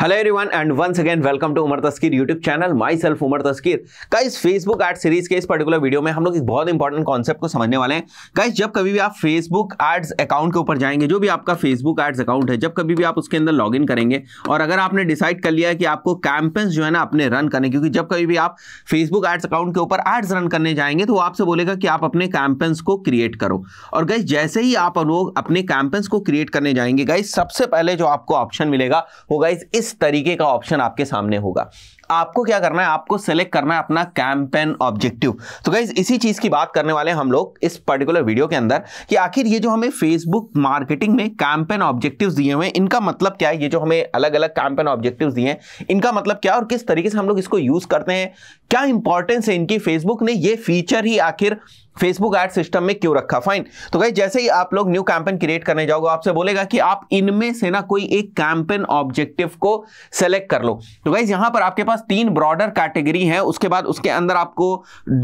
hello everyone and once again welcome to Umar Taskeer YouTube channel myself Umar Taskeer guys Facebook ad series के इस particular video में हम लोग एक बहुत इंपॉर्टेंट कॉन्सेप्ट को समझने वाले हैं गाइस जब कभी भी आप फेसबुक एड्स अकाउंट के ऊपर जाएंगे जो भी आपका फेसबुक एड्स अकाउंट है जब कभी भी आप उसके अंदर लॉग करेंगे और अगर आपने डिसाइड कर लिया कि आपको कैंपेन्स जो है ना अपने रन करने क्योंकि जब कभी भी आप फेसबुक एड्स अकाउंट के ऊपर एड्स रन करने जाएंगे तो आपसे बोलेगा कि आप अपने कैंपेन्स को क्रिएट करो और गाइस जैसे ही आप लोग अपने कैंपेन्स को क्रिएट करने जाएंगे गाइस सबसे पहले जो आपको ऑप्शन मिलेगा वो गाइस इस इस तरीके का ऑप्शन आपके सामने होगा आपको क्या करना है आपको सेलेक्ट करना है अपना कैंपेन ऑब्जेक्टिव तो गाइज इसी चीज़ की बात करने वाले हम लोग इस पर्टिकुलर वीडियो के अंदर कि आखिर ये जो हमें फेसबुक मार्केटिंग में कैंपेन ऑब्जेक्टिव दिए हुए इनका मतलब क्या है ये जो हमें अलग अलग कैंपेन ऑब्जेक्टिव दिए हैं इनका मतलब क्या और किस तरीके से हम लोग इसको यूज़ करते हैं क्या इंपॉर्टेंस है इनकी फेसबुक ने ये फीचर ही आखिर फेसबुक एड सिस्टम में क्यों रखा फाइन तो गाइज जैसे ही आप लोग न्यू कैंपेन क्रिएट करने जाओगे आपसे बोलेगा कि आप इनमें से ना कोई एक कैंपेन ऑब्जेक्टिव को सेलेक्ट कर लो तो गाइज यहां पर आपके पास पास तीन ब्रॉडर कैटेगरी है उसके बाद उसके अंदर आपको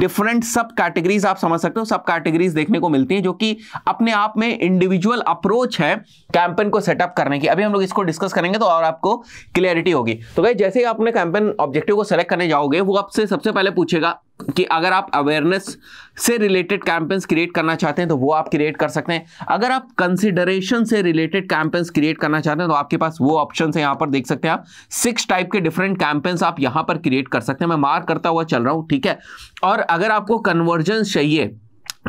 डिफरेंट सब कैटेगरीज आप समझ सकते हो सब कैटेगरीज देखने को मिलती हैं जो कि अपने आप में इंडिविजुअल अप्रोच है कैंपेन को सेटअप करने की अभी हम लोग इसको डिस्कस करेंगे तो और आपको क्लियरिटी होगी तो भाई जैसे ही आपने कैंपेन ऑब्जेक्टिव को सेलेक्ट करने जाओगे वो आपसे सबसे पहले पूछेगा कि अगर आप अवेयरनेस से रिलेटेड कैंपेन्स क्रिएट करना चाहते हैं तो वो आप क्रिएट कर सकते हैं अगर आप कंसिडरेशन से रिलेटेड कैंपेन्स क्रिएट करना चाहते हैं तो आपके पास वो ऑप्शन है यहाँ पर देख सकते हैं आप सिक्स टाइप के डिफरेंट कैंपेन्स आप यहाँ पर क्रिएट कर सकते हैं मैं मार करता हुआ चल रहा हूँ ठीक है और अगर आपको कन्वर्जेंस चाहिए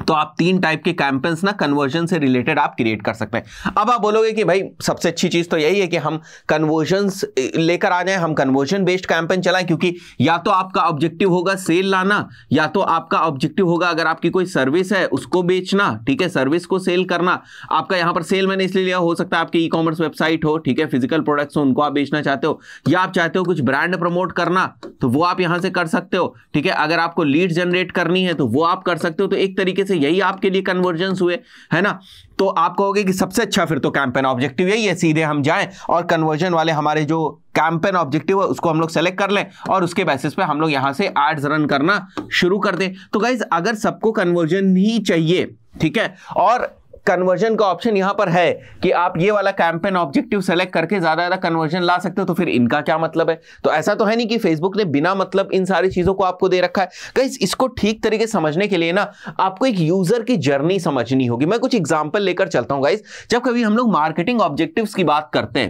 तो आप तीन टाइप के कैंपेन्स ना कन्वर्जन से रिलेटेड आप क्रिएट कर सकते हैं अब आप बोलोगे कि भाई सबसे अच्छी चीज़ तो यही है कि हम कन्वर्जन लेकर आ जाएं हम कन्वर्जन बेस्ड कैंपेन चलाएं क्योंकि या तो आपका ऑब्जेक्टिव होगा सेल लाना या तो आपका ऑब्जेक्टिव होगा अगर आपकी कोई सर्विस है उसको बेचना ठीक है सर्विस को सेल करना आपका यहाँ पर सेल मैंने इसलिए लिया हो सकता है आपकी ई कॉमर्स वेबसाइट हो ठीक है फिजिकल प्रोडक्ट्स हो उनको आप बेचना चाहते हो या आप चाहते हो कुछ ब्रांड प्रमोट करना तो वो आप यहाँ से कर सकते हो ठीक है अगर आपको लीड जनरेट करनी है तो वो आप कर सकते हो तो एक तरीके से यही आपके लिए कन्वर्जेंस हुए है ना तो आप कहोगे कि सबसे अच्छा फिर तो कैंपेन ऑब्जेक्टिव यही है सीधे हम जाएं और कन्वर्जन वाले हमारे जो कैंपेन ऑब्जेक्टिव है उसको हम लोग सेलेक्ट कर लें और उसके बेसिस पे हम लोग यहाँ से एड्स रन करना शुरू कर दें तो गाइज अगर सबको कन्वर्जन ही चाहिए ठीक है और कन्वर्जन का ऑप्शन यहाँ पर है कि आप ये वाला कैंपेन ऑब्जेक्टिव सेलेक्ट करके ज़्यादा ज़्यादा कन्वर्जन ला सकते हो तो फिर इनका क्या मतलब है तो ऐसा तो है नहीं कि फेसबुक ने बिना मतलब इन सारी चीज़ों को आपको दे रखा है कहीं इसको ठीक तरीके समझने के लिए ना आपको एक यूज़र की जर्नी समझनी होगी मैं कुछ एग्जाम्पल लेकर चलता हूँ गाइज जब कभी हम लोग मार्केटिंग ऑब्जेक्टिव की बात करते हैं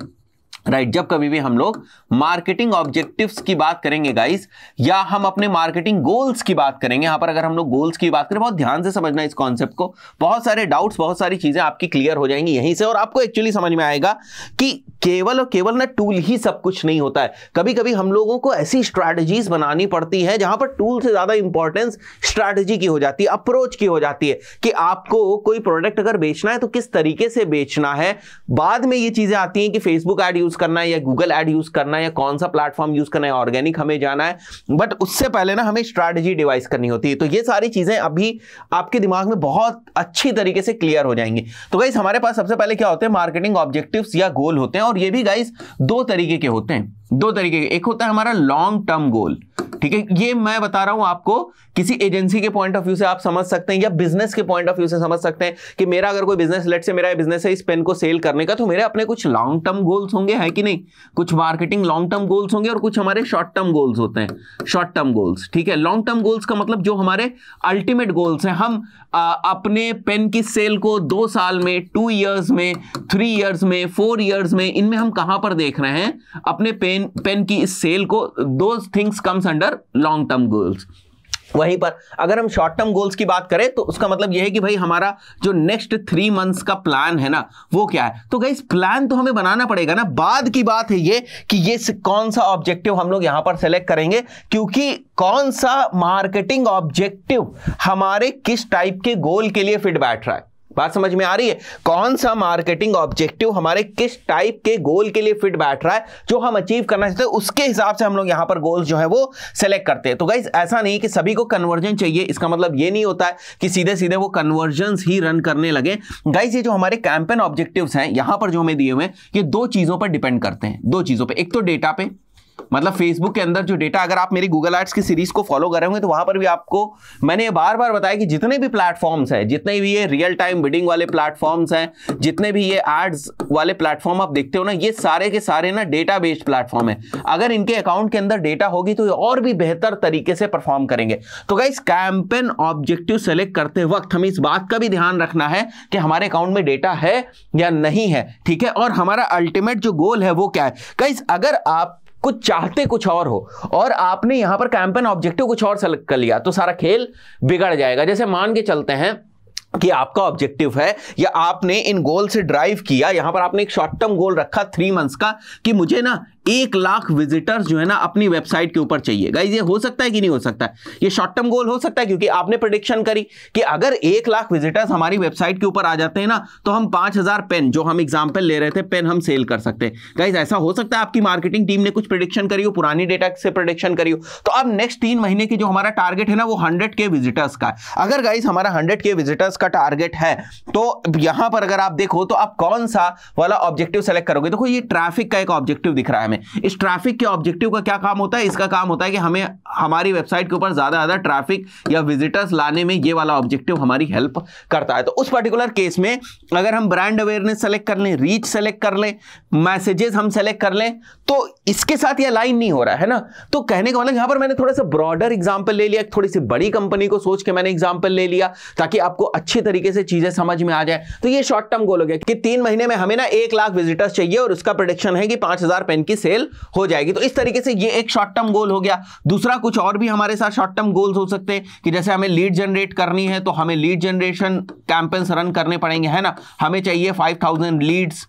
राइट right, जब कभी भी हम लोग मार्केटिंग ऑब्जेक्टिव्स की बात करेंगे गाइस या हम अपने मार्केटिंग गोल्स की बात करेंगे यहां पर अगर हम लोग गोल्स की बात करें बहुत ध्यान से समझना इस कॉन्सेप्ट को बहुत सारे डाउट्स बहुत सारी चीजें आपकी क्लियर हो जाएंगी यहीं से और आपको एक्चुअली समझ में आएगा कि केवल और केवल ना टूल ही सब कुछ नहीं होता है कभी कभी हम लोगों को ऐसी स्ट्रैटेजीज बनानी पड़ती है जहां पर टूल से ज्यादा इंपॉर्टेंस स्ट्रैटेजी की हो जाती है अप्रोच की हो जाती है कि आपको कोई प्रोडक्ट अगर बेचना है तो किस तरीके से बेचना है बाद में ये चीजें आती हैं कि फेसबुक एड यूज यूज करना है या गूगल एड यूज करना है या कौन सा प्लेटफॉर्म यूज करना है ऑर्गेनिक हमें जाना है बट उससे पहले ना हमें स्ट्रैटेजी डिवाइस करनी होती है तो ये सारी चीजें अभी आपके दिमाग में बहुत अच्छी तरीके से क्लियर हो जाएंगी तो गाइज हमारे पास सबसे पहले क्या होते हैं मार्केटिंग ऑब्जेक्टिव या गोल होते हैं और ये भी गाइज दो तरीके के होते हैं दो तरीके एक होता है हमारा लॉन्ग टर्म गोल ठीक है ये मैं बता रहा हूं आपको किसी एजेंसी के पॉइंट ऑफ व्यू से आप समझ सकते हैं या बिजनेस के पॉइंट ऑफ व्यू से समझ सकते हैं कि मेरा अगर कोई बिजनेस लेट से मेरा बिजनेस है इस पेन को सेल करने का तो मेरे अपने कुछ लॉन्ग टर्म गोल्स होंगे है कि नहीं कुछ मार्केटिंग लॉन्ग टर्म गोल्स होंगे और कुछ हमारे शॉर्ट टर्म गोल्स होते हैं शॉर्ट टर्म गोल्स ठीक है लॉन्ग टर्म गोल्स का मतलब जो हमारे अल्टीमेट गोल्स हैं हम आ, अपने पेन की सेल को दो साल में टू ईयर्स में थ्री ईयर्स में फोर ईयर्स में इनमें हम कहां पर देख रहे हैं अपने पेन पेन पेन की इस सेल को दो things comes under long term goals वहीं पर अगर हम शॉर्ट टर्म गोल्स की बात करें तो उसका मतलब यह है कि भाई हमारा जो नेक्स्ट थ्री मंथ्स का प्लान है ना वो क्या है तो गई प्लान तो हमें बनाना पड़ेगा ना बाद की बात है ये कि ये कौन सा ऑब्जेक्टिव हम लोग यहां पर सेलेक्ट करेंगे क्योंकि कौन सा मार्केटिंग ऑब्जेक्टिव हमारे किस टाइप के गोल के लिए फिट बैठ रहा है बात समझ में आ रही है कौन सा मार्केटिंग ऑब्जेक्टिव हमारे किस टाइप के गोल के लिए फिट बैठ रहा है जो हम अचीव करना चाहते हैं उसके हिसाब से हम लोग यहाँ पर गोल्स जो है वो सेलेक्ट करते हैं तो गाइज ऐसा नहीं कि सभी को कन्वर्जन चाहिए इसका मतलब ये नहीं होता है कि सीधे सीधे वो कन्वर्जन ही रन करने लगे गाइज ये जो हमारे कैंपेन ऑब्जेक्टिव हैं यहां पर जो हमें दिए हुए ये दो चीज़ों पर डिपेंड करते हैं दो चीज़ों पर एक तो डेटा पे मतलब फेसबुक के अंदर जो डेटा अगर आप मेरी गूगल एड्स की सीरीज को फॉलो कर रहे होंगे तो वहां पर भी आपको मैंने बार बार बताया कि जितने भी प्लेटफॉर्म्स हैं जितने भी ये रियल टाइम बिडिंग वाले प्लेटफॉर्म्स हैं जितने भी ये एड्स वाले प्लेटफॉर्म आप देखते हो ना ये सारे के सारे ना डेटा बेस्ड प्लेटफॉर्म है अगर इनके अकाउंट के अंदर डेटा होगी तो ये और भी बेहतर तरीके से परफॉर्म करेंगे तो गाइस कैंपेन ऑब्जेक्टिव सेलेक्ट करते वक्त हमें इस बात का भी ध्यान रखना है कि हमारे अकाउंट में डेटा है या नहीं है ठीक है और हमारा अल्टीमेट जो गोल है वो क्या है कई अगर आप कुछ चाहते कुछ और हो और आपने यहां पर कैंपेन ऑब्जेक्टिव कुछ और सेलेक्ट कर लिया तो सारा खेल बिगड़ जाएगा जैसे मान के चलते हैं कि आपका ऑब्जेक्टिव है या आपने इन गोल से ड्राइव किया यहां पर आपने एक शॉर्ट टर्म गोल रखा थ्री मंथ्स का कि मुझे ना एक लाख विजिटर्स जो है ना अपनी वेबसाइट के ऊपर चाहिए गाइज ये हो सकता है कि नहीं हो सकता है ये शॉर्ट टर्म गोल हो सकता है क्योंकि आपने प्रडिक्शन करी कि अगर एक लाख विजिटर्स हमारी वेबसाइट के ऊपर आ जाते हैं ना तो हम पांच हजार पेन जो हम एग्जाम्पल ले रहे थे पेन हम सेल कर सकते हैं गाइज ऐसा हो सकता है आपकी मार्केटिंग टीम ने कुछ प्रडिक्शन करी हो पुरानी डेटा से प्रडिक्शन करी हो तो अब नेक्स्ट तीन महीने की जो हमारा टारगेट है ना वो हंड्रेड के विजिटर्स का अगर गाइज हमारा हंड्रेड के विजिटर्स का टारगेट है तो यहां पर अगर आप देखो तो आप कौन सा वाला ऑब्जेक्टिव सेलेक्ट करोगे देखो ये ट्रैफिक का एक ऑब्जेक्टिव दिख रहा है में इस ट्रैफिक के ऑब्जेक्टिव का क्या काम होता है इसका काम होता है कि हमें हमारी वेबसाइट के ऊपर ज़्यादा ज़्यादा ट्रैफिक या विजिटर्स लाने में ये वाला ऑब्जेक्टिव हमारी हेल्प करता है तो उस पर्टिकुलर केस में अगर हम ब्रांड अवेयरनेस सेलेक्ट कर लें रीच सेलेक्ट कर लें मैसेजेस हम सेलेक्ट कर लें तो इसके साथ यह लाइन नहीं हो रहा है ना तो कहने का मतलब यहां पर मैंने थोड़ा सा ब्रॉडर एग्जाम्पल ले लिया थोड़ी सी बड़ी कंपनी को सोच के मैंने एग्जाम्पल ले लिया ताकि आपको अच्छे तरीके से चीज़ें समझ में आ जाए तो ये शॉर्ट टर्म गोल हो गया कि तीन महीने में हमें ना एक लाख विजिटर्स चाहिए और उसका प्रोडिक्शन है कि पांच हजार पेन की सेल हो जाएगी तो इस तरीके से ये एक शॉर्ट टर्म गोल हो गया दूसरा कुछ और भी हमारे साथ शॉर्ट टर्म गोल्स हो सकते हैं कि जैसे हमें लीड जनरेट करनी है तो हमें लीड जनरेशन कैंपेन्स रन करने पड़ेंगे है ना हमें चाहिए फाइव थाउजेंड लीड्स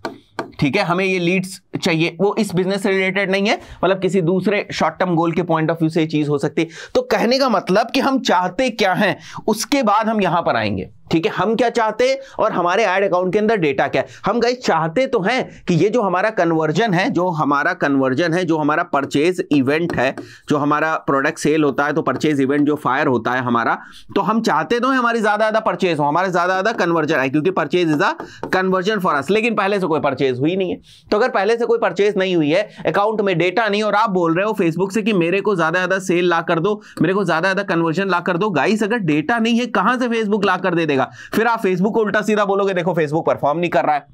ठीक है हमें ये लीड्स चाहिए वो इस बिजनेस से रिलेटेड नहीं है मतलब किसी दूसरे शॉर्ट टर्म गोल के पॉइंट ऑफ व्यू से चीज हो सकती है तो कहने का मतलब कि हम चाहते क्या हैं उसके बाद हम यहां पर आएंगे ठीक है हम क्या चाहते हैं और हमारे एड अकाउंट के अंदर डेटा क्या है हम गाइस चाहते तो हैं कि ये जो हमारा कन्वर्जन है जो हमारा कन्वर्जन है जो हमारा परचेज इवेंट है जो हमारा प्रोडक्ट सेल होता है तो परचेज इवेंट जो फायर होता है हमारा तो हम चाहते तो हैं हमारी ज़्यादा ज़्यादा परचेज हो हमारे ज़्यादा ज़्यादा कन्वर्जन है क्योंकि purchase is a conversion for us लेकिन पहले से कोई परचेज हुई नहीं है तो अगर पहले से कोई परचेज नहीं हुई है अकाउंट में डेटा नहीं और आप बोल रहे हो फेसबुक से कि मेरे को ज़्यादा ज़्यादा सेल ला कर दो मेरे को ज़्यादा ज़्यादा कन्वर्जन ला कर दो गाइस अगर डेटा नहीं है कहां से फेसबुक ला कर दे देगा देगा फिर आप फेसबुक को उल्टा सीधा बोलोगे देखो फेसबुक परफॉर्म नहीं कर रहा है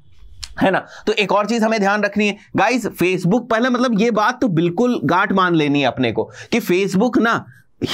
है ना तो एक और चीज हमें ध्यान रखनी है गाइस फेसबुक पहले मतलब ये बात तो बिल्कुल गांठ मान लेनी है अपने को कि फेसबुक ना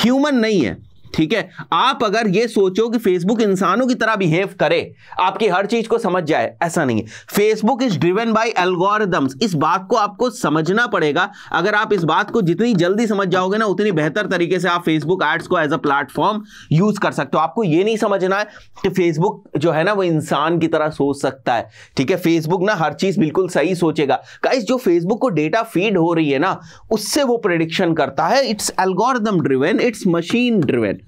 ह्यूमन नहीं है ठीक है आप अगर ये सोचो कि फेसबुक इंसानों की तरह बिहेव करे आपकी हर चीज को समझ जाए ऐसा नहीं है Facebook is driven by algorithms इस बात को आपको समझना पड़ेगा अगर आप इस बात को जितनी जल्दी समझ जाओगे ना उतनी बेहतर तरीके से आप फेसबुक एड्स को एज अ प्लेटफॉर्म यूज कर सकते हो आपको यह नहीं समझना है कि फेसबुक जो है ना वो इंसान की तरह सोच सकता है ठीक है फेसबुक ना हर चीज बिल्कुल सही सोचेगा गाइस जो फेसबुक को डेटा फीड हो रही है ना उससे वो प्रेडिक्शन करता है it's algorithm driven it's machine driven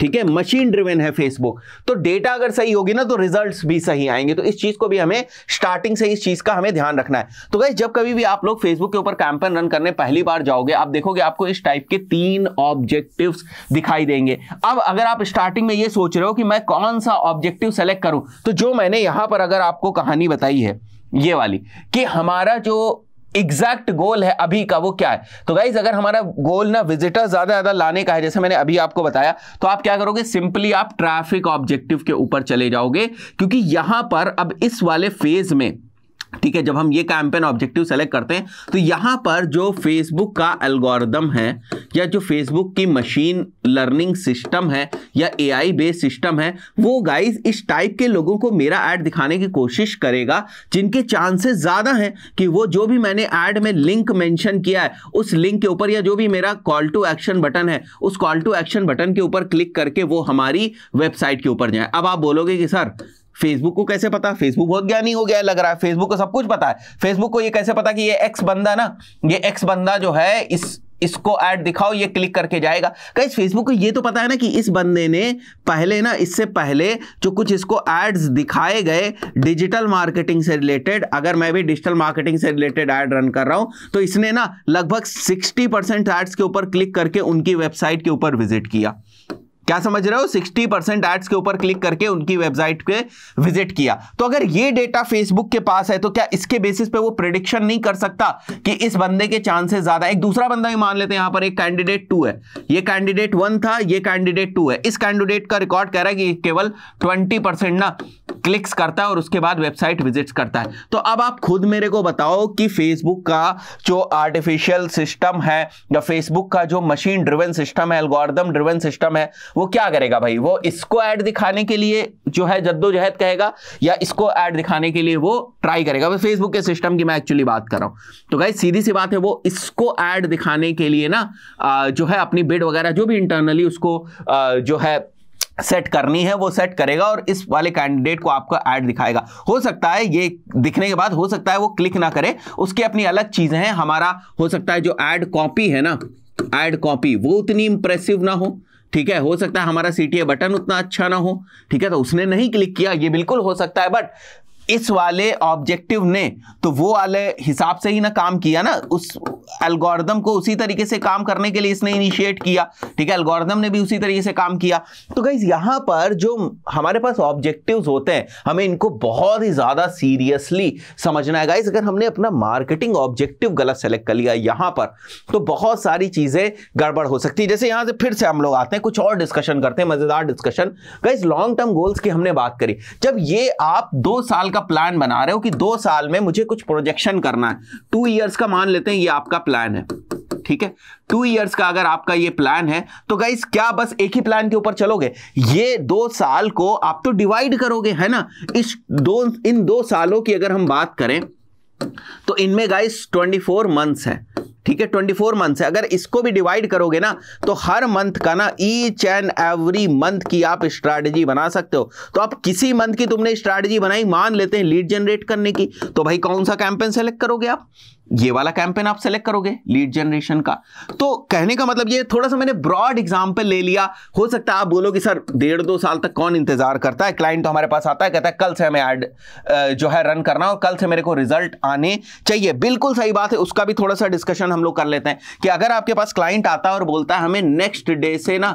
ठीक है मशीन ड्रिवेन है फेसबुक तो डेटा अगर सही होगी ना तो रिजल्ट्स भी सही आएंगे तो इस चीज को भी हमें स्टार्टिंग से इस चीज का हमें ध्यान रखना है तो गाइज जब कभी भी आप लोग फेसबुक के ऊपर कैंपेन रन करने पहली बार जाओगे आप देखोगे आपको इस टाइप के तीन ऑब्जेक्टिव दिखाई देंगे अब अगर आप स्टार्टिंग में ये सोच रहे हो कि मैं कौन सा ऑब्जेक्टिव सेलेक्ट करूं तो जो मैंने यहां पर अगर आपको कहानी बताई है ये वाली कि हमारा जो एग्जैक्ट गोल है अभी का वो क्या है तो गाइज अगर हमारा गोल ना विजिटर ज्यादा ज्यादा लाने का है जैसे मैंने अभी आपको बताया तो आप क्या करोगे सिंपली आप ट्रैफिक ऑब्जेक्टिव के ऊपर चले जाओगे क्योंकि यहां पर अब इस वाले फेज में ठीक है जब हम ये कैंपेन ऑब्जेक्टिव सेलेक्ट करते हैं तो यहाँ पर जो फेसबुक का एल्गोरिदम है या जो फेसबुक की मशीन लर्निंग सिस्टम है या एआई बेस्ड सिस्टम है वो गाइस इस टाइप के लोगों को मेरा ऐड दिखाने की कोशिश करेगा जिनके चांसेस ज़्यादा हैं कि वो जो भी मैंने ऐड में लिंक मेंशन किया है उस लिंक के ऊपर या जो भी मेरा कॉल टू एक्शन बटन है उस कॉल टू एक्शन बटन के ऊपर क्लिक करके वो हमारी वेबसाइट के ऊपर जाए अब आप बोलोगे कि सर फेसबुक को कैसे पता फेसबुक बहुत ज्ञानी हो गया लग रहा है फेसबुक को सब कुछ पता है फेसबुक को ये कैसे पता कि ये एक्स बंदा ना ये एक्स बंदा जो है इस इसको ऐड दिखाओ ये क्लिक करके जाएगा कहीं फेसबुक को ये तो पता है ना कि इस बंदे ने पहले ना इससे पहले जो कुछ इसको एड्स दिखाए गए डिजिटल मार्केटिंग से रिलेटेड अगर मैं भी डिजिटल मार्केटिंग से रिलेटेड ऐड रन कर रहा हूँ तो इसने ना लगभग 60 परसेंट एड्स के ऊपर क्लिक करके उनकी वेबसाइट के ऊपर विजिट किया क्या समझ रहे हो 60 परसेंट एड्स के ऊपर क्लिक करके उनकी वेबसाइट पे विजिट किया तो अगर ये डेटा फेसबुक के पास है तो क्या इसके बेसिस पे वो प्रिडिक्शन नहीं कर सकता कि इस बंदे के चांसेस ज्यादा एक दूसरा बंदा भी मान लेते हैं यहां पर एक कैंडिडेट टू है ये कैंडिडेट वन था ये कैंडिडेट टू है इस कैंडिडेट का रिकॉर्ड कह रहा है कि केवल ट्वेंटी ना क्लिक्स करता है और उसके बाद वेबसाइट विजिट करता है तो अब आप खुद मेरे को बताओ कि फेसबुक का जो आर्टिफिशियल सिस्टम है या फेसबुक का जो मशीन ड्रिवन सिस्टम है एल्गोरिदम ड्रिवन सिस्टम है वो क्या करेगा भाई वो इसको ऐड दिखाने के लिए जो है जद्दोजहद कहेगा या इसको ऐड दिखाने के लिए वो ट्राई करेगा बस फेसबुक के सिस्टम की मैं एक्चुअली बात कर रहा हूँ तो भाई सीधी सी बात है वो इसको ऐड दिखाने के लिए ना जो है अपनी बिड वगैरह जो भी इंटरनली उसको जो है सेट करनी है वो सेट करेगा और इस वाले कैंडिडेट को आपका ऐड दिखाएगा हो सकता है ये दिखने के बाद हो सकता है वो क्लिक ना करे उसकी अपनी अलग चीज़ें हैं हमारा हो सकता है जो ऐड कॉपी है ना ऐड कॉपी वो उतनी इंप्रेसिव ना हो ठीक है हो सकता है हमारा सी बटन उतना अच्छा ना हो ठीक है तो उसने नहीं क्लिक किया ये बिल्कुल हो सकता है बट इस वाले ऑब्जेक्टिव ने तो वो वाले हिसाब से ही ना काम किया ना उस एल्गोरिदम को उसी तरीके से काम करने के लिए इसने इनिशिएट किया ठीक है एल्गोरिदम ने भी उसी तरीके से काम किया तो गाइज यहां पर जो हमारे पास ऑब्जेक्टिव होते हैं हमें इनको बहुत ही ज़्यादा सीरियसली समझना है गाइज अगर हमने अपना मार्केटिंग ऑब्जेक्टिव गलत सेलेक्ट कर लिया यहां पर तो बहुत सारी चीज़ें गड़बड़ हो सकती है जैसे यहाँ से फिर से हम लोग आते हैं कुछ और डिस्कशन करते हैं मज़ेदार discussion guys long term goals की हमने बात करी जब ये आप दो साल का प्लान बना रहे हो कि दो साल में मुझे कुछ प्रोजेक्शन करना है टू ईयर्स का मान लेते हैं ये आपका प्लान है ठीक है टू ईयर्स का अगर आपका ये प्लान है तो गाइस क्या बस एक ही प्लान के ऊपर चलोगे ये दो साल को आप तो डिवाइड करोगे है ना इस दो इन दो सालों की अगर हम बात करें तो इनमें गाइस 24 मंथ्स है ठीक है 24 मंथ्स है अगर इसको भी डिवाइड करोगे ना तो हर मंथ का ना ईच एंड एवरी मंथ की आप स्ट्रेटजी बना सकते हो तो आप किसी मंथ की तुमने स्ट्रेटजी बनाई मान लेते हैं लीड जनरेट करने की तो भाई कौन सा कैंपेन सेलेक्ट करोगे आप ये वाला कैंपेन आप सेलेक्ट करोगे लीड जनरेशन का तो कहने का मतलब ये थोड़ा सा मैंने ब्रॉड एग्जांपल ले लिया हो सकता है आप बोलो कि सर डेढ़ दो साल तक कौन इंतजार करता है क्लाइंट तो हमारे पास आता है कहता है कल से हमें ऐड जो है रन करना और कल से मेरे को रिजल्ट आने चाहिए बिल्कुल सही बात है उसका भी थोड़ा सा डिस्कशन हम लोग कर लेते हैं कि अगर आपके पास क्लाइंट आता है और बोलता है हमें नेक्स्ट डे से ना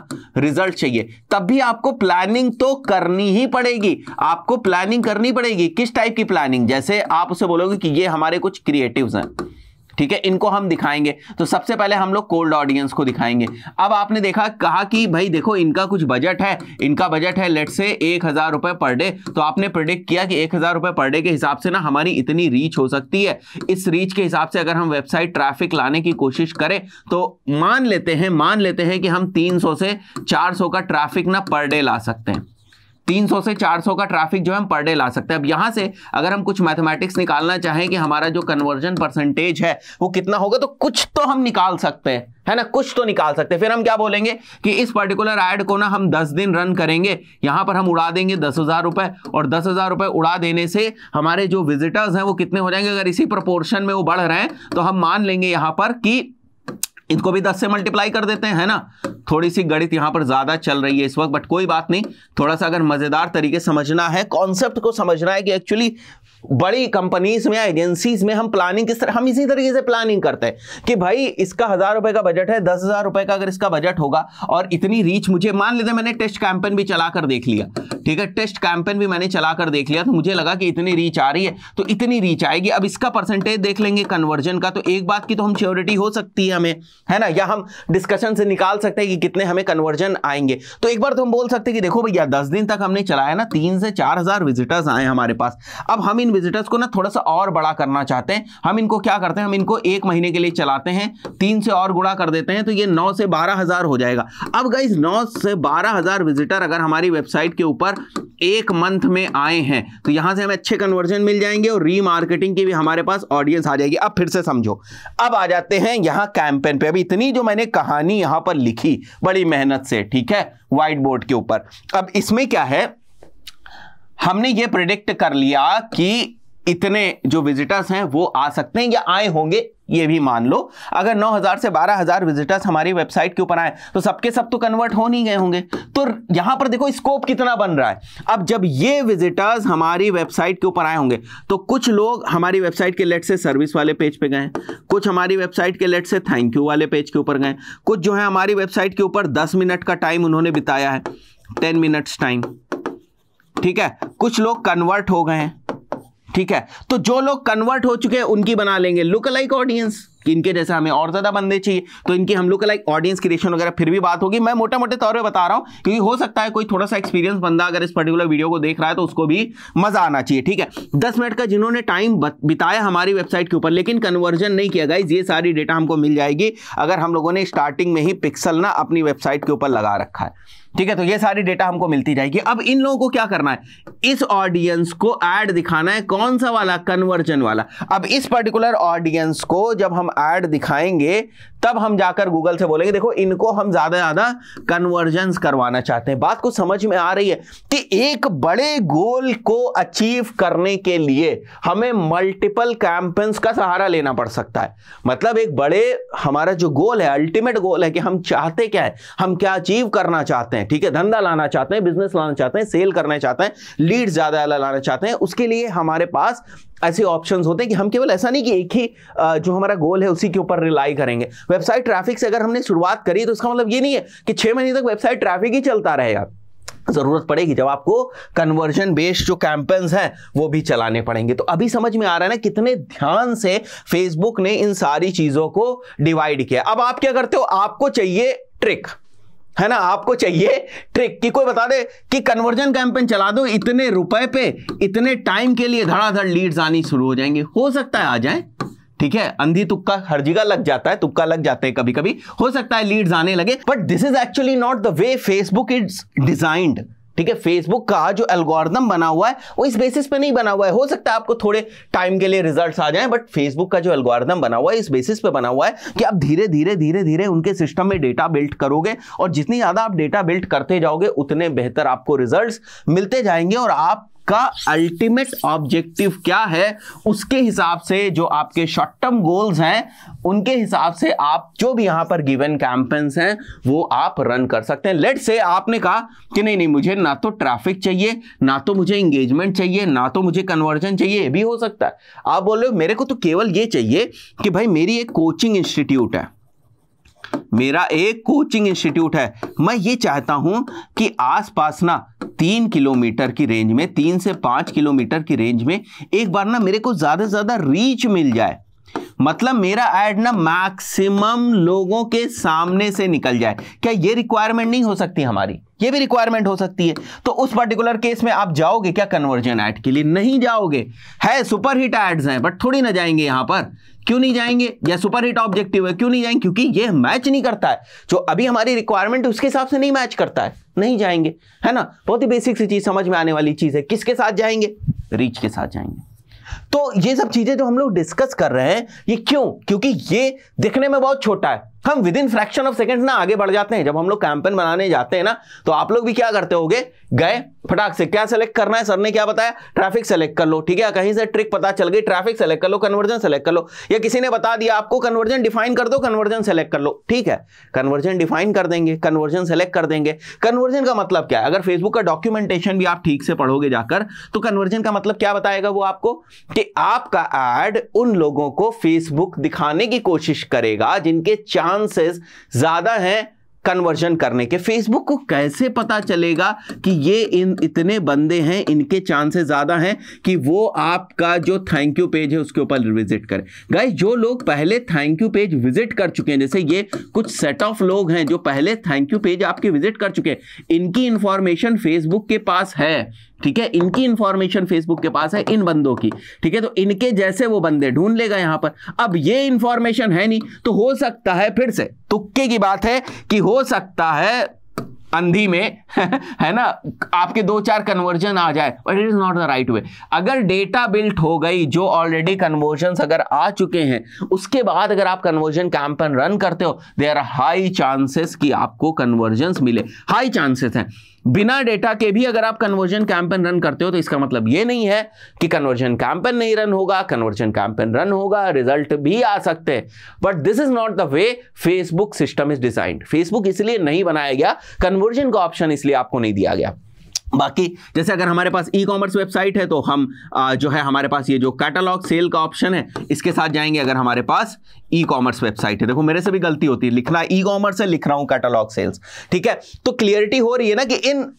रिजल्ट चाहिए तब भी आपको प्लानिंग तो करनी ही पड़ेगी आपको प्लानिंग करनी पड़ेगी किस टाइप की प्लानिंग जैसे आप उसे बोलोगे कि ये हमारे कुछ क्रिएटिव हैं ठीक है इनको हम दिखाएंगे तो सबसे पहले हम लोग कोल्ड ऑडियंस को दिखाएंगे अब आपने देखा कहा कि भाई देखो इनका कुछ बजट है इनका बजट है लेट से एक हज़ार रुपए पर डे तो आपने प्रिडिक्ट किया कि एक हज़ार रुपए पर डे के हिसाब से ना हमारी इतनी रीच हो सकती है इस रीच के हिसाब से अगर हम वेबसाइट ट्रैफिक लाने की कोशिश करें तो मान लेते हैं मान लेते हैं कि हम तीन से चार का ट्रैफिक ना पर डे ला सकते हैं 300 से 400 का ट्रैफिक जो है हम पर डे ला सकते हैं अब यहां से अगर हम कुछ मैथमेटिक्स निकालना चाहें कि हमारा जो कन्वर्जन परसेंटेज है वो कितना होगा तो कुछ तो हम निकाल सकते हैं है ना कुछ तो निकाल सकते हैं फिर हम क्या बोलेंगे कि इस पर्टिकुलर एड को ना हम 10 दिन रन करेंगे यहां पर हम उड़ा देंगे दस हज़ार रुपये और दस हज़ार रुपए उड़ा देने से हमारे जो विजिटर्स हैं वो कितने हो जाएंगे अगर इसी प्रपोर्शन में वो बढ़ रहे हैं तो हम मान लेंगे यहाँ पर कि इनको भी 10 से मल्टीप्लाई कर देते हैं है ना थोड़ी सी गणित यहां पर ज़्यादा चल रही है इस वक्त बट कोई बात नहीं थोड़ा सा अगर मज़ेदार तरीके समझना है कॉन्सेप्ट को समझना है कि एक्चुअली बड़ी कंपनीज में या एजेंसीज में हम प्लानिंग किस तरह हम इसी तरीके से प्लानिंग करते हैं कि भाई इसका हज़ार रुपए का बजट है दस हज़ार रुपए का अगर इसका बजट होगा और इतनी रीच मुझे मान लेते मैंने टेस्ट कैंपेन भी चलाकर देख लिया ठीक है टेस्ट कैंपेन भी मैंने चलाकर देख लिया तो मुझे लगा कि इतनी रीच आ रही है तो इतनी रीच आएगी अब इसका परसेंटेज देख लेंगे कन्वर्जन का तो एक बात की तो हम च्योरिटी हो सकती है हमें है ना या हम डिस्कशन से निकाल सकते हैं कि कितने हमें कन्वर्जन आएंगे तो एक बार तो हम बोल सकते हैं कि देखो भैया दस दिन तक हमने चलाया ना तीन से चार हजार विजिटर्स आए हमारे पास अब हम इन विजिटर्स को ना थोड़ा सा और बड़ा करना चाहते हैं हम इनको क्या करते हैं हम इनको एक महीने के लिए चलाते हैं तीन से और गुड़ा कर देते हैं तो ये नौ से बारह हजार हो जाएगा अब गई नौ से बारह हजार विजिटर अगर हमारी वेबसाइट के ऊपर एक मंथ में आए हैं तो यहां से हमें अच्छे कन्वर्जन मिल जाएंगे और रीमार्केटिंग की भी हमारे पास ऑडियंस आ जाएगी अब फिर से समझो अब आ जाते हैं यहां कैंपेन पे अभी इतनी जो मैंने कहानी यहां पर लिखी बड़ी मेहनत से ठीक है व्हाइट बोर्ड के ऊपर अब इसमें क्या है हमने ये प्रिडिक्ट कर लिया कि इतने जो विजिटर्स हैं वो आ सकते हैं या आए होंगे ये भी मान लो अगर 9000 से 12000 विजिटर्स हमारी वेबसाइट के ऊपर आए तो सबके सब तो कन्वर्ट हो नहीं गए होंगे तो यहां पर देखो स्कोप कितना बन रहा है अब जब ये विजिटर्स हमारी वेबसाइट के ऊपर आए होंगे तो कुछ लोग हमारी वेबसाइट के लेट से सर्विस वाले पेज पे गए कुछ हमारी वेबसाइट के लेट से थैंक यू वाले पेज के ऊपर गए कुछ जो है हमारी वेबसाइट के ऊपर दस मिनट का टाइम उन्होंने बिताया है टेन मिनट्स टाइम ठीक है कुछ लोग कन्वर्ट हो गए हैं ठीक है तो जो लोग कन्वर्ट हो चुके हैं उनकी बना लेंगे लुक लाइक ऑडियंस कि इनके जैसे हमें और ज़्यादा बंदे चाहिए तो इनकी हम लोग लाइक ऑडियंस क्रिएशन वगैरह फिर भी बात होगी मैं मोटा मोटे तौर पर बता रहा हूँ क्योंकि हो सकता है कोई थोड़ा सा एक्सपीरियंस बंदा अगर इस पर्टिकुलर वीडियो को देख रहा है तो उसको भी मज़ा आना चाहिए ठीक है दस मिनट का जिन्होंने टाइम बिताया हमारी वेबसाइट के ऊपर लेकिन कन्वर्जन नहीं किया गाइज ये सारी डेटा हमको मिल जाएगी अगर हम लोगों ने स्टार्टिंग में ही पिक्सल ना अपनी वेबसाइट के ऊपर लगा रखा है ठीक है तो ये सारी डेटा हमको मिलती जाएगी अब इन लोगों को क्या करना है इस ऑडियंस को एड दिखाना है कौन सा वाला कन्वर्जन वाला अब इस पर्टिकुलर ऑडियंस को जब हम ऐड दिखाएंगे तब हम जाकर गूगल से बोलेंगे देखो इनको हम ज्यादा ज्यादा कन्वर्जन करवाना चाहते हैं बात को समझ में आ रही है कि एक बड़े गोल को अचीव करने के लिए हमें मल्टीपल कैंपेन्स का सहारा लेना पड़ सकता है मतलब एक बड़े हमारा जो गोल है अल्टीमेट गोल है कि हम चाहते क्या है हम क्या अचीव करना चाहते हैं हैं ठीक है धंधा लाना चाहते हैं बिजनेस लाना चाहते हैं सेल करना चाहते हैं लीड ज़्यादा लाना चाहते हैं उसके लिए हमारे पास ऐसे ऑप्शंस होते हैं कि हम केवल ऐसा नहीं कि एक ही जो हमारा गोल है उसी के ऊपर रिलाई करेंगे वेबसाइट ट्रैफिक से अगर हमने शुरुआत करी तो इसका मतलब ये नहीं है कि छह महीने तक वेबसाइट ट्रैफिक ही चलता रहेगा जरूरत पड़ेगी जब आपको कन्वर्जन बेस्ड जो कैंपेन्स हैं वो भी चलाने पड़ेंगे तो अभी समझ में आ रहा है ना कितने ध्यान से फेसबुक ने इन सारी चीजों को डिवाइड किया अब आप क्या करते हो आपको चाहिए ट्रिक है ना आपको चाहिए ट्रिक कि कोई बता दे कि कन्वर्जन कैंपेन चला दो इतने रुपए पे इतने टाइम के लिए धड़ाधड़ लीड्स आनी शुरू हो जाएंगे हो सकता है आ जाए ठीक है अंधी तुक्का हर जगह लग जाता है तुक्का लग जाते हैं कभी कभी हो सकता है लीड्स आने लगे but this is actually not the way Facebook is designed ठीक है फेसबुक का जो एल्गोरिदम बना हुआ है वो इस बेसिस पे नहीं बना हुआ है हो सकता है आपको थोड़े टाइम के लिए रिजल्ट आ जाए बट फेसबुक का जो एल्गोरिदम बना हुआ है इस बेसिस पे बना हुआ है कि आप धीरे धीरे धीरे धीरे उनके सिस्टम में डेटा बिल्ट करोगे और जितनी ज़्यादा आप डेटा बिल्ट करते जाओगे उतने बेहतर आपको रिजल्ट मिलते जाएंगे और आप आपका अल्टीमेट ऑब्जेक्टिव क्या है उसके हिसाब से जो आपके शॉर्ट टर्म गोल्स हैं उनके हिसाब से आप जो भी यहां पर गिवन कैंपेन्स हैं वो आप रन कर सकते हैं लेट से आपने कहा कि नहीं नहीं मुझे ना तो ट्रैफिक चाहिए ना तो मुझे इंगेजमेंट चाहिए ना तो मुझे कन्वर्जन चाहिए भी हो सकता है आप बोल रहे हो मेरे को तो केवल ये चाहिए कि भाई मेरी एक कोचिंग इंस्टीट्यूट है मेरा एक कोचिंग इंस्टीट्यूट है मैं ये चाहता हूँ कि आसपास ना तीन किलोमीटर की रेंज में तीन से पाँच किलोमीटर की रेंज में एक बार ना मेरे को ज़्यादा से ज़्यादा रीच मिल जाए मतलब मेरा ऐड ना मैक्सिमम लोगों के सामने से निकल जाए क्या ये रिक्वायरमेंट नहीं हो सकती हमारी ये भी रिक्वायरमेंट हो सकती है तो उस पर्टिकुलर केस में आप जाओगे क्या कन्वर्जन ऐड के लिए नहीं जाओगे है सुपर हिट एड्स हैं बट थोड़ी ना जाएंगे यहां पर क्यों नहीं जाएंगे या सुपर हिट ऑब्जेक्टिव है क्यों नहीं जाएंगे क्योंकि ये मैच नहीं करता है जो अभी हमारी रिक्वायरमेंट उसके हिसाब से नहीं मैच करता है नहीं जाएंगे है ना बहुत ही बेसिक सी चीज़ समझ में आने वाली चीज़ है किसके साथ जाएंगे रीच के साथ जाएंगे तो ये सब चीज़ें जो हम लोग डिस्कस कर रहे हैं ये क्यों क्योंकि ये दिखने में बहुत छोटा है हम within fraction of second ना आगे बढ़ जाते हैं जब हम लोग कैंपेन बनाने जाते हैं ना तो आप लोग भी क्या करते हो गए फटाक से क्या सेलेक्ट करना है सर ने क्या बताया ट्रैफिक सेलेक्ट कर लो ठीक है कहीं से ट्रिक पता चल गई ट्रैफिक सेलेक्ट कर लो कन्वर्जन सेलेक्ट कर लो या किसी ने बता दिया आपको कन्वर्जन डिफाइन कर दो कन्वर्जन सेलेक्ट कर लो ठीक है कन्वर्जन डिफाइन कर देंगे कन्वर्जन सेलेक्ट कर देंगे कन्वर्जन का मतलब क्या है अगर फेसबुक का डॉक्यूमेंटेशन भी आप ठीक से पढ़ोगे जाकर तो कन्वर्जन का मतलब क्या बताएगा वो आपको कि आपका एड उन लोगों को फेसबुक दिखाने की कोशिश करेगा जिनके चांस चांसेस ज़्यादा हैं कन्वर्जन करने के फेसबुक को कैसे पता चलेगा कि ये इन इतने बंदे हैं इनके चांसेस ज़्यादा हैं कि वो आपका जो थैंक यू पेज है उसके ऊपर विजिट करें गाइस जो लोग पहले थैंक यू पेज विजिट कर चुके हैं जैसे ये कुछ सेट ऑफ लोग हैं जो पहले थैंक यू पेज आपके विजिट कर चुके हैं इनकी इंफॉर्मेशन फेसबुक के पास है ठीक है इनकी इंफॉर्मेशन फेसबुक के पास है इन बंदों की ठीक है तो इनके जैसे वो बंदे ढूंढ लेगा यहां पर अब ये इंफॉर्मेशन है नहीं तो हो सकता है फिर से तुक्के की बात है कि हो सकता है अंधी में है ना आपके दो चार कन्वर्जन आ जाए but it is not the right way अगर डेटा बिल्ट हो गई जो ऑलरेडी कन्वर्जन अगर आ चुके हैं उसके बाद अगर आप कन्वर्जन कैंपेन रन करते हो देर आर हाई चांसेस कि आपको कन्वर्जन मिले हाई चांसेस हैं बिना डेटा के भी अगर आप कन्वर्जन कैंपेन रन करते हो तो इसका मतलब ये नहीं है कि कन्वर्जन कैंपेन नहीं रन होगा कन्वर्जन कैंपेन रन होगा रिजल्ट भी आ सकते हैं but this is not the way Facebook system is designed Facebook इसलिए नहीं बनाया गया कन्वर्जन का ऑप्शन इसलिए आपको नहीं दिया गया बाकी जैसे अगर हमारे पास ई कॉमर्स वेबसाइट है तो हम आ, जो है हमारे पास ये जो कैटलॉग सेल का ऑप्शन है इसके साथ जाएंगे अगर हमारे पास ई कॉमर्स वेबसाइट है देखो मेरे से भी गलती होती है लिखना ई कॉमर्स है लिख रहा हूँ कैटलॉग सेल्स ठीक है तो क्लियरिटी हो रही है ना कि इन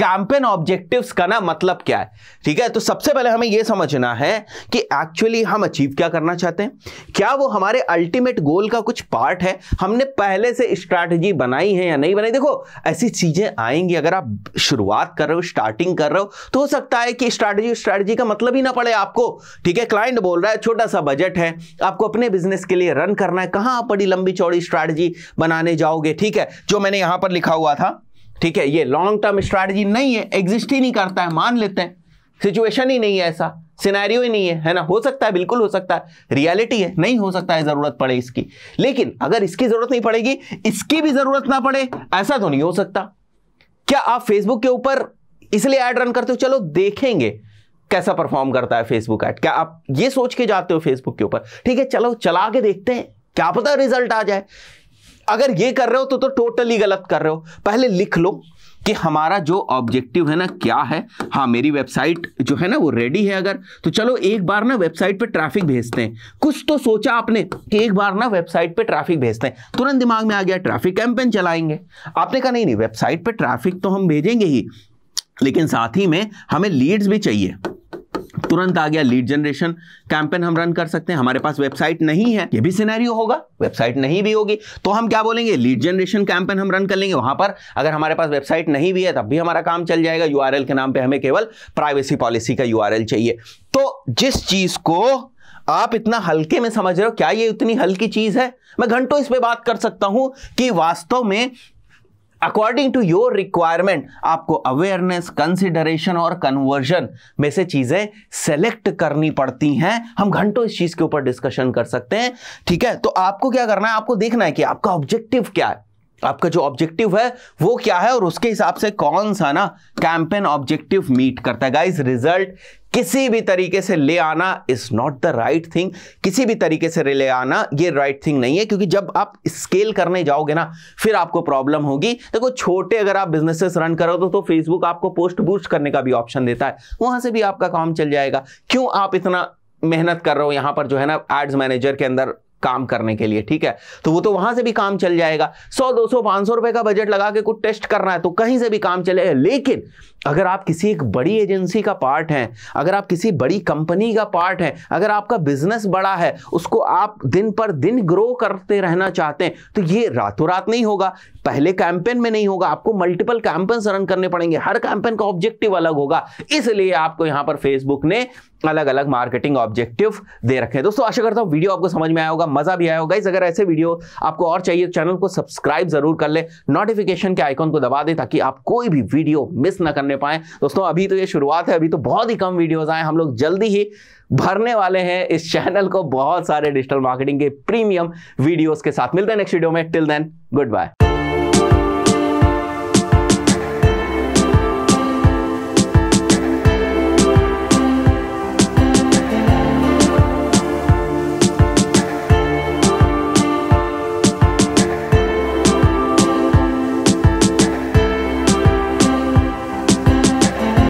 कैंपेन ऑब्जेक्टिव्स का ना मतलब क्या है ठीक है तो सबसे पहले हमें यह समझना है कि एक्चुअली हम अचीव क्या करना चाहते हैं क्या वो हमारे अल्टीमेट गोल का कुछ पार्ट है हमने पहले से स्ट्रैटेजी बनाई है या नहीं बनाई देखो ऐसी चीजें आएंगी अगर आप शुरुआत कर रहे हो स्टार्टिंग कर रहे हो तो हो सकता है कि स्ट्रैटेजी स्ट्रैटेजी का मतलब ही ना पड़े आपको ठीक है क्लाइंट बोल रहा है छोटा सा बजट है आपको अपने बिजनेस के लिए रन करना है कहां आप बड़ी लंबी चौड़ी स्ट्रैटेजी बनाने जाओगे ठीक है जो मैंने यहां पर लिखा हुआ था ठीक है ये लॉन्ग टर्म स्ट्रैटेजी नहीं है एग्जिस्ट ही नहीं करता है मान लेते हैं सिचुएशन ही नहीं है ऐसा सिनेरियो ही नहीं है है ना हो सकता है बिल्कुल हो सकता है रियलिटी है नहीं हो सकता है ज़रूरत पड़े इसकी लेकिन अगर इसकी ज़रूरत नहीं पड़ेगी इसकी भी ज़रूरत ना पड़े ऐसा तो नहीं हो सकता क्या आप फेसबुक के ऊपर इसलिए ऐड रन करते हो चलो देखेंगे कैसा परफॉर्म करता है फेसबुक ऐड क्या आप ये सोच के जाते हो फेसबुक के ऊपर ठीक है चलो चला के देखते हैं क्या पता रिजल्ट आ जाए अगर ये कर रहे हो तो तो टोटली गलत कर रहे हो पहले लिख लो कि हमारा जो ऑब्जेक्टिव है ना क्या है हाँ मेरी वेबसाइट जो है ना वो रेडी है अगर तो चलो एक बार ना वेबसाइट पे ट्रैफिक भेजते हैं कुछ तो सोचा आपने कि एक बार ना वेबसाइट पे ट्रैफिक भेजते हैं तुरंत दिमाग में आ गया ट्रैफिक कैंपेन चलाएंगे आपने कहा नहीं नहीं वेबसाइट पर ट्रैफिक तो हम भेजेंगे ही लेकिन साथ ही में हमें लीड्स भी चाहिए तुरंत आ गया लीड जनरेशन कैंपेन हम रन कर सकते हैं हमारे पास वेबसाइट नहीं है ये भी सिनेरियो होगा वेबसाइट नहीं भी होगी तो हम क्या बोलेंगे लीड जनरेशन कैंपेन हम रन कर लेंगे वहां पर अगर हमारे पास वेबसाइट नहीं भी है तब भी हमारा काम चल जाएगा यूआरएल के नाम पे हमें केवल प्राइवेसी पॉलिसी का यू चाहिए तो जिस चीज को आप इतना हल्के में समझ रहे हो क्या ये इतनी हल्की चीज है मैं घंटों इस पे बात कर सकता हूं कि वास्तव में अकॉर्डिंग टू योर रिक्वायरमेंट आपको अवेयरनेस कंसिडरेशन और कन्वर्जन में से चीजें सेलेक्ट करनी पड़ती हैं हम घंटों इस चीज के ऊपर डिस्कशन कर सकते हैं ठीक है तो आपको क्या करना है आपको देखना है कि आपका ऑब्जेक्टिव क्या है आपका जो ऑब्जेक्टिव है वो क्या है और उसके हिसाब से कौन सा ना कैंपेन ऑब्जेक्टिव मीट करता है गाइस रिजल्ट किसी भी तरीके से ले आना is not the right thing किसी भी तरीके से ले आना ये राइट right थिंग नहीं है क्योंकि जब आप स्केल करने जाओगे ना फिर आपको प्रॉब्लम होगी देखो तो छोटे अगर आप बिजनेसेस रन करो तो, तो फेसबुक आपको पोस्ट बूस्ट करने का भी ऑप्शन देता है वहां से भी आपका काम चल जाएगा क्यों आप इतना मेहनत कर रहे हो यहाँ पर जो है ना एड्स मैनेजर के अंदर काम करने के लिए ठीक है तो वो तो वहां से भी काम चल जाएगा सौ दो सौ पांच सौ रुपए का बजट लगा के कुछ टेस्ट करना है तो कहीं से भी काम चलेगा लेकिन अगर आप किसी एक बड़ी एजेंसी का पार्ट हैं अगर आप किसी बड़ी कंपनी का पार्ट हैं अगर आपका बिजनेस बड़ा है उसको आप दिन पर दिन ग्रो करते रहना चाहते हैं तो ये रातों रात नहीं होगा पहले कैंपेन में नहीं होगा आपको मल्टीपल कैंपेन्स रन करने पड़ेंगे हर कैंपेन का ऑब्जेक्टिव अलग होगा इसलिए आपको यहाँ पर फेसबुक ने अलग अलग मार्केटिंग ऑब्जेक्टिव दे रखे हैं दोस्तों आशा करता हूँ वीडियो आपको समझ में आया होगा मजा भी आया होगा इस अगर ऐसे वीडियो आपको और चाहिए चैनल को सब्सक्राइब जरूर कर ले नोटिफिकेशन के आइकॉन को दबा दे ताकि आप कोई भी वीडियो मिस ना करने करने पाए दोस्तों अभी तो ये शुरुआत है अभी तो बहुत ही कम वीडियोज़ आए हम लोग जल्दी ही भरने वाले हैं इस चैनल को बहुत सारे डिजिटल मार्केटिंग के प्रीमियम वीडियोज़ के साथ मिलते हैं नेक्स्ट वीडियो में टिल देन गुड बाय